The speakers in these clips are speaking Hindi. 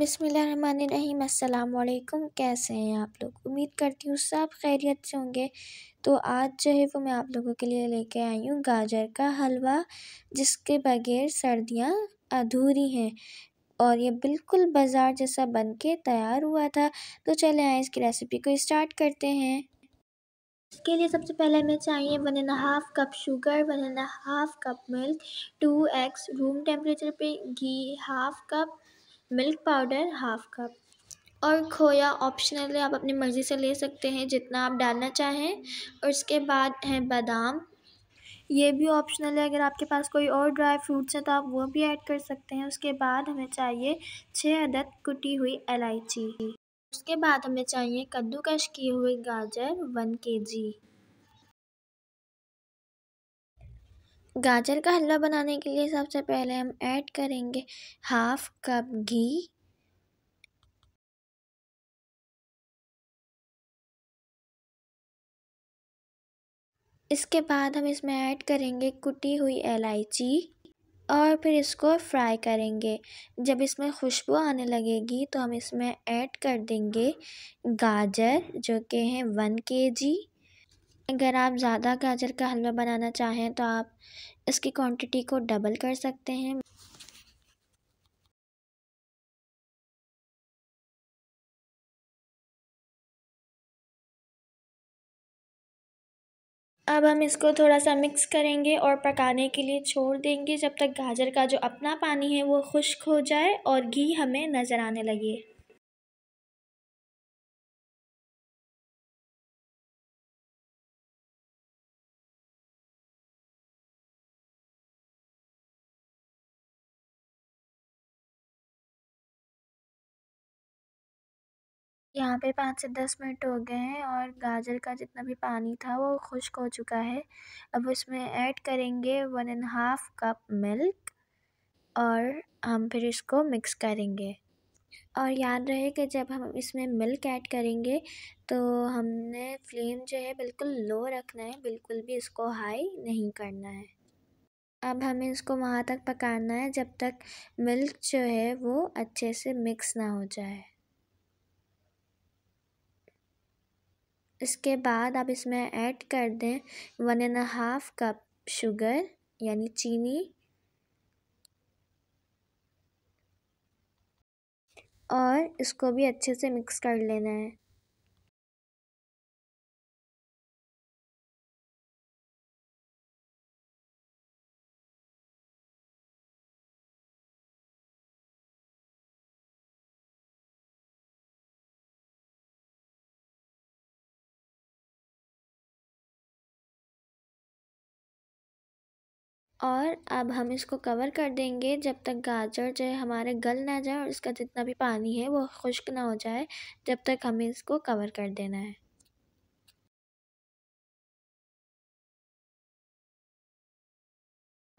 बिसमीम अल्लाम कैसे हैं आप लोग उम्मीद करती हूँ सब खैरियत से होंगे तो आज जो है वो मैं आप लोगों के लिए लेके आई हूँ गाजर का हलवा जिसके बगैर सर्दियाँ अधूरी हैं और ये बिल्कुल बाज़ार जैसा बन के तैयार हुआ था तो चले आए इसकी रेसिपी को स्टार्ट करते हैं इसके लिए सबसे पहले हमें चाहिए one and half cup sugar one and half cup milk two एक्स रूम टेम्परेचर पे घी half cup milk powder half cup और खोया ऑप्शनल है आप अपनी मर्ज़ी से ले सकते हैं जितना आप डालना चाहें और उसके बाद है बादाम ये भी ऑप्शनल है अगर आपके पास कोई और ड्राई फ्रूट्स हैं तो आप वो भी ऐड कर सकते हैं उसके बाद हमें चाहिए छः अदद कुटी हुई इलायची उसके बाद हमें चाहिए कद्दूकश किए हुए गाजर वन के जी गाजर का हलवा बनाने के लिए सबसे पहले हम ऐड करेंगे हाफ कप घी इसके बाद हम इसमें ऐड करेंगे कुटी हुई इलायची और फिर इसको फ्राई करेंगे जब इसमें खुशबू आने लगेगी तो हम इसमें ऐड कर देंगे गाजर जो के हैं वन के जी अगर आप ज़्यादा गाजर का हलवा बनाना चाहें तो आप इसकी क्वांटिटी को डबल कर सकते हैं अब हम इसको थोड़ा सा मिक्स करेंगे और पकाने के लिए छोड़ देंगे जब तक गाजर का जो अपना पानी है वो खुश्क हो जाए और घी हमें नज़र आने लगे यहाँ पे पाँच से दस मिनट हो गए हैं और गाजर का जितना भी पानी था वो खुश्क हो चुका है अब उसमें ऐड करेंगे one and half cup milk और हम फिर इसको मिक्स करेंगे और याद रहे कि जब हम इसमें मिल्क ऐड करेंगे तो हमने फ्लेम जो है बिल्कुल लो रखना है बिल्कुल भी इसको हाई नहीं करना है अब हमें इसको वहाँ तक पकाना है जब तक मिल्क जो है वो अच्छे से मिक्स ना हो जाए इसके बाद आप इसमें ऐड कर दें one and half cup sugar यानी चीनी और इसको भी अच्छे से मिक्स कर लेना है और अब हम इसको कवर कर देंगे जब तक गाजर जो है हमारे गल ना जाए और इसका जितना भी पानी है वो खुश्क ना हो जाए जब तक हमें इसको कवर कर देना है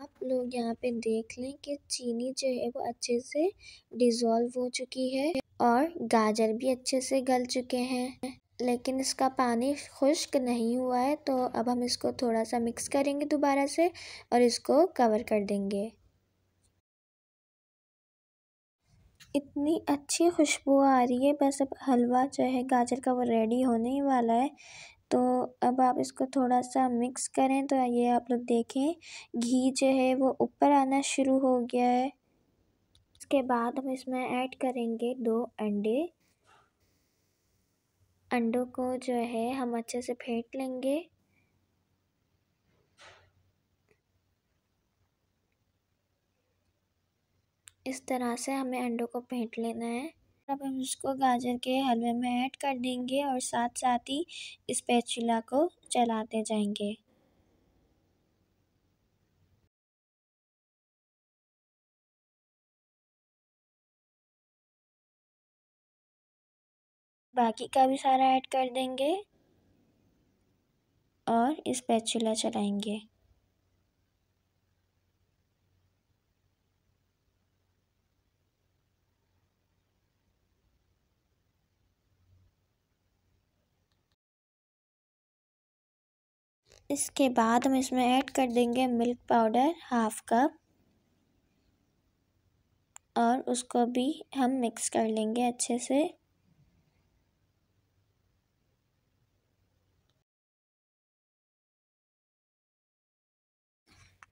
आप लोग यहाँ पे देख लें कि चीनी जो है वो अच्छे से डिज़ोल्व हो चुकी है और गाजर भी अच्छे से गल चुके हैं लेकिन इसका पानी खुश्क नहीं हुआ है तो अब हम इसको थोड़ा सा मिक्स करेंगे दोबारा से और इसको कवर कर देंगे इतनी अच्छी खुशबू आ रही है बस अब हलवा जो है गाजर का वो रेडी होने ही वाला है तो अब आप इसको थोड़ा सा मिक्स करें तो ये आप लोग देखें घी जो है वो ऊपर आना शुरू हो गया है इसके बाद हम इसमें ऐड करेंगे दो अंडे अंडों को जो है हम अच्छे से फेंट लेंगे इस तरह से हमें अंडों को फेंट लेना है अब हम इसको गाजर के हलवे में ऐड कर देंगे और साथ साथ ही इस पैचुला को चलाते जाएंगे बाकी का भी सारा ऐड कर देंगे और इस पैचुला चलाएंगे इसके बाद हम इसमें ऐड कर देंगे मिल्क पाउडर हाफ कप और उसको भी हम मिक्स कर लेंगे अच्छे से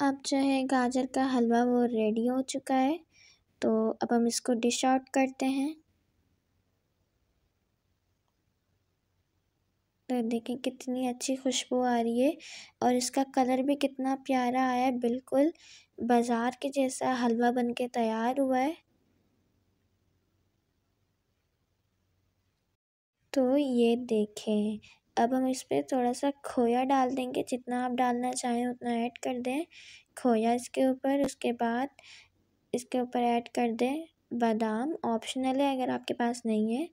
अब जो है गाजर का हलवा वो रेडी हो चुका है तो अब हम इसको डिश आउट करते हैं तो देखें कितनी अच्छी खुशबू आ रही है और इसका कलर भी कितना प्यारा आया है बिल्कुल बाज़ार के जैसा हलवा बनके तैयार हुआ है तो ये देखें अब हम इस पर थोड़ा सा खोया डाल देंगे जितना आप डालना चाहें उतना ऐड कर दें खोया इसके ऊपर उसके बाद इसके ऊपर ऐड कर दें बादाम ऑप्शनल है अगर आपके पास नहीं है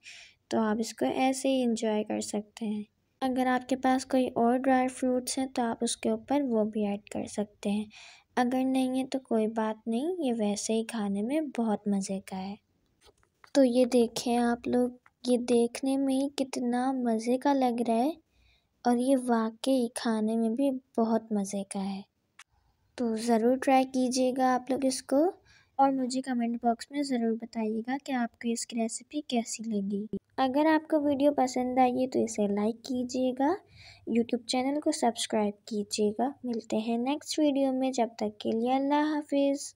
तो आप इसको ऐसे ही इंजॉय कर सकते हैं अगर आपके पास कोई और ड्राई फ्रूट्स हैं तो आप उसके ऊपर वो भी ऐड कर सकते हैं अगर नहीं है तो कोई बात नहीं ये वैसे ही खाने में बहुत मज़े का है तो ये देखें आप लोग ये देखने में कितना मज़े का लग रहा है और ये वाकई खाने में भी बहुत मज़े का है तो ज़रूर ट्राई कीजिएगा आप लोग इसको और मुझे कमेंट बॉक्स में ज़रूर बताइएगा कि आपको इसकी रेसिपी कैसी लगी अगर आपको वीडियो पसंद आई है तो इसे लाइक कीजिएगा यूट्यूब चैनल को सब्सक्राइब कीजिएगा मिलते हैं नेक्स्ट वीडियो में जब तक के लिए अल्लाह हाफिज़